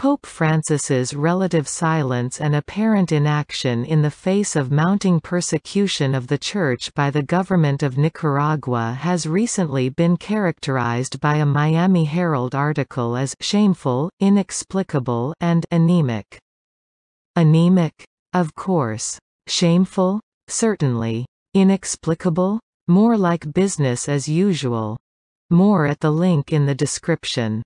Pope Francis's relative silence and apparent inaction in the face of mounting persecution of the Church by the government of Nicaragua has recently been characterized by a Miami Herald article as shameful, inexplicable and anemic. Anemic? Of course. Shameful? Certainly. Inexplicable? More like business as usual. More at the link in the description.